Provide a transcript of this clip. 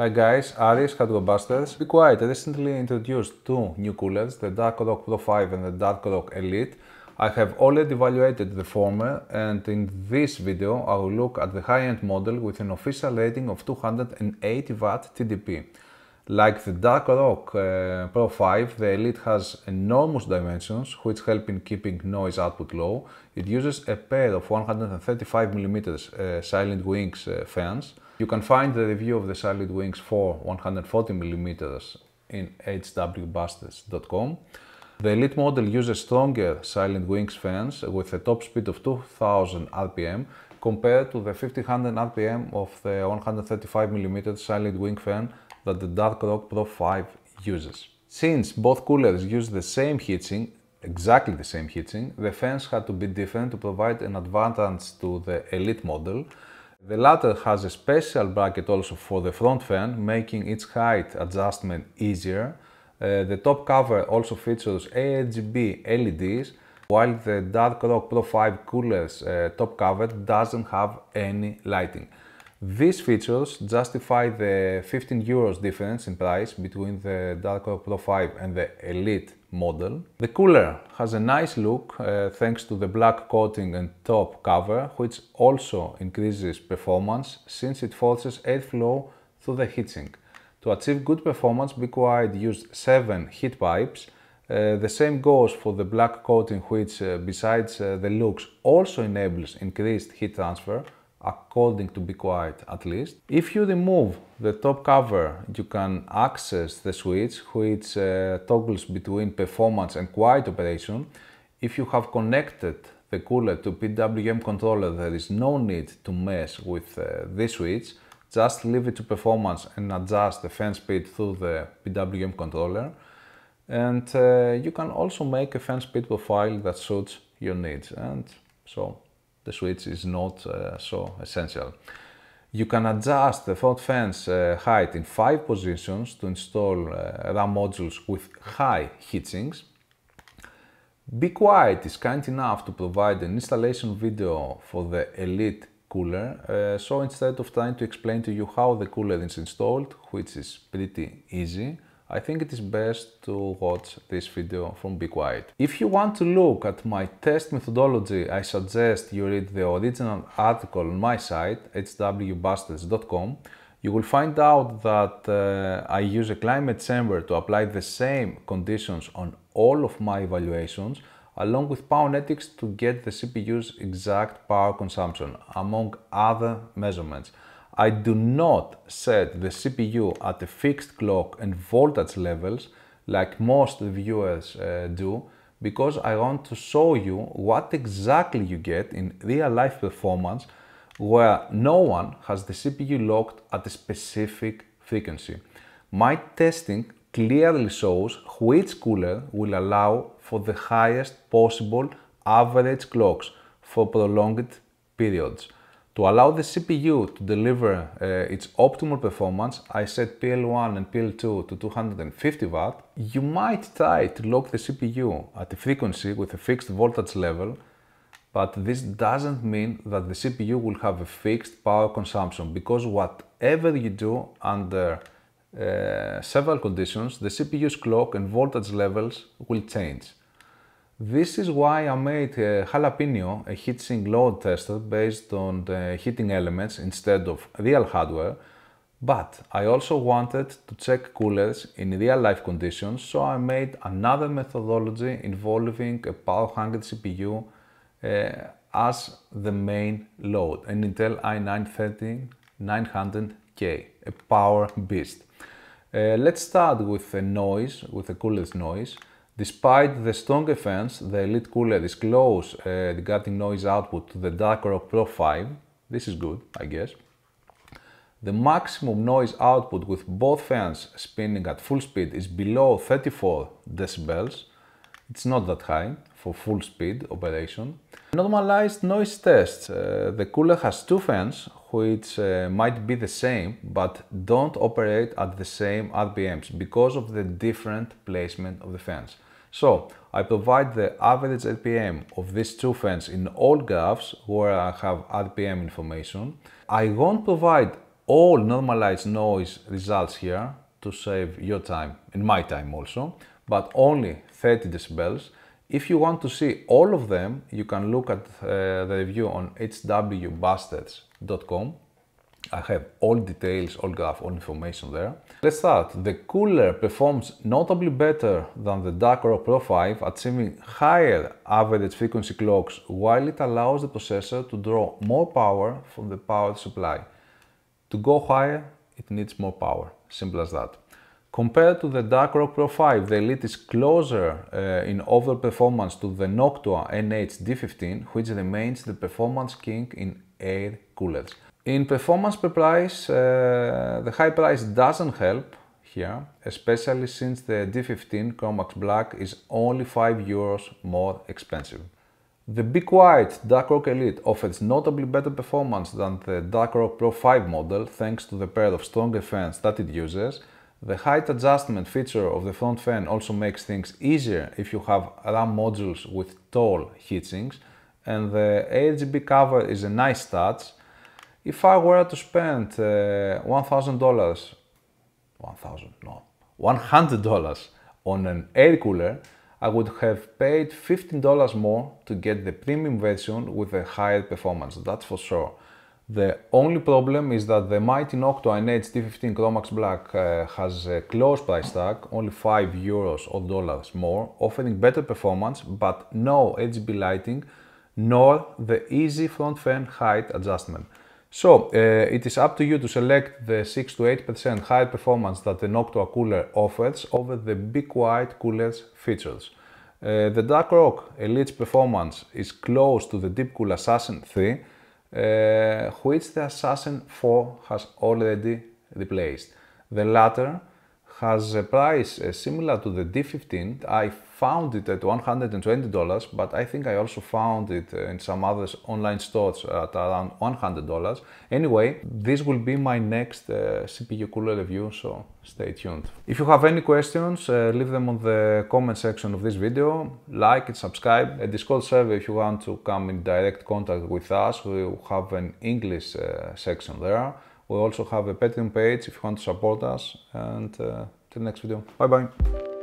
Hi guys, Aris, Hardware Busters. Be quiet, I recently introduced two new coolers, the Dark Rock Pro 5 and the Dark Rock Elite. I have already evaluated the former and in this video I will look at the high-end model with an official rating of 280 Watt TDP. Like the Dark Rock uh, Pro 5, the Elite has enormous dimensions which help in keeping noise output low. It uses a pair of 135mm uh, silent wings uh, fans you can find the review of the Silent Wings 4 140mm in hwbusters.com. The Elite model uses stronger Silent Wings fans with a top speed of 2000 RPM compared to the 1500 RPM of the 135mm Silent Wing fan that the Dark Rock Pro 5 uses. Since both coolers use the same heatsink, exactly the same heatsink, the fans had to be different to provide an advantage to the Elite model the latter has a special bracket also for the front fan, making its height adjustment easier. Uh, the top cover also features RGB LEDs, while the Dark Rock Pro 5 cooler's uh, top cover doesn't have any lighting. These features justify the 15 euros difference in price between the Darkor Pro 5 and the Elite model. The cooler has a nice look uh, thanks to the black coating and top cover, which also increases performance since it forces air flow through the heatsink. To achieve good performance, BQI used 7 heat pipes. Uh, the same goes for the black coating which, uh, besides uh, the looks, also enables increased heat transfer according to be quiet at least. If you remove the top cover, you can access the switch which uh, toggles between performance and quiet operation. If you have connected the cooler to PWM controller, there is no need to mess with uh, this switch. Just leave it to performance and adjust the fan speed through the PWM controller. And uh, you can also make a fan speed profile that suits your needs. And so the switch is not uh, so essential. You can adjust the front fence uh, height in five positions to install uh, RAM modules with high heatsinks. Be Quiet is kind enough to provide an installation video for the Elite cooler, uh, so instead of trying to explain to you how the cooler is installed, which is pretty easy, I think it is best to watch this video from Be Quiet. If you want to look at my test methodology, I suggest you read the original article on my site, hwbustles.com. You will find out that uh, I use a climate chamber to apply the same conditions on all of my evaluations, along with Powernetics to get the CPU's exact power consumption, among other measurements. I do not set the CPU at a fixed clock and voltage levels like most viewers uh, do because I want to show you what exactly you get in real life performance where no one has the CPU locked at a specific frequency. My testing clearly shows which cooler will allow for the highest possible average clocks for prolonged periods. To allow the CPU to deliver uh, its optimal performance, I set PL1 and PL2 to 250 Watt. You might try to lock the CPU at a frequency with a fixed voltage level, but this doesn't mean that the CPU will have a fixed power consumption because whatever you do under uh, several conditions, the CPU's clock and voltage levels will change. This is why I made a Jalapeno, a heatsink load tester based on the heating elements instead of real hardware, but I also wanted to check coolers in real life conditions, so I made another methodology involving a power hungry CPU uh, as the main load, an Intel i9-13900K, a power beast. Uh, let's start with the noise, with the cooler's noise. Despite the strong offense, the Elite Cooler discloses uh, the cutting noise output to the Dark Rock Pro 5. This is good, I guess. The maximum noise output with both fans spinning at full speed is below 34 decibels. It's not that high for full speed operation. Normalized noise tests. Uh, the cooler has two fans which uh, might be the same but don't operate at the same RPMs because of the different placement of the fans. So I provide the average RPM of these two fans in all graphs where I have RPM information. I won't provide all normalized noise results here to save your time and my time also, but only 30 decibels. If you want to see all of them, you can look at uh, the review on hwbastards.com I have all details, all graph, all information there. Let's start. The cooler performs notably better than the DACRO Pro 5, achieving higher average frequency clocks while it allows the processor to draw more power from the power supply. To go higher, it needs more power. Simple as that. Compared to the DACRO Pro 5, the Elite is closer uh, in overall performance to the Noctua NH D15, which remains the performance king in air coolers. In performance per price, uh, the high price doesn't help here, especially since the D15 Chromax Black is only 5 euros more expensive. The Big White Dark Rock Elite offers notably better performance than the Dark Rock Pro 5 model thanks to the pair of stronger fans that it uses. The height adjustment feature of the front fan also makes things easier if you have RAM modules with tall heatsinks, and the RGB cover is a nice touch, if I were to spend uh, $1,000, 1000 no, $100 on an air cooler, I would have paid $15 more to get the premium version with a higher performance, that's for sure. The only problem is that the mighty Noctua nhd T15 Chromax Black uh, has a close price tag, only 5 euros or dollars more, offering better performance but no HB lighting nor the easy front fan height adjustment. So uh, it is up to you to select the 6 to 8% higher performance that the Noctua cooler offers over the Big White cooler's features. Uh, the Dark Rock Elite's performance is close to the Deep Cool Assassin 3, uh, which the Assassin 4 has already replaced. The latter has a price uh, similar to the D15 i found it at $120, but I think I also found it in some other online stores at around $100. Anyway, this will be my next uh, CPU cooler review, so stay tuned. If you have any questions, uh, leave them on the comment section of this video. Like and subscribe. A Discord server if you want to come in direct contact with us. We have an English uh, section there. We also have a Patreon page if you want to support us. And uh, till next video. Bye-bye.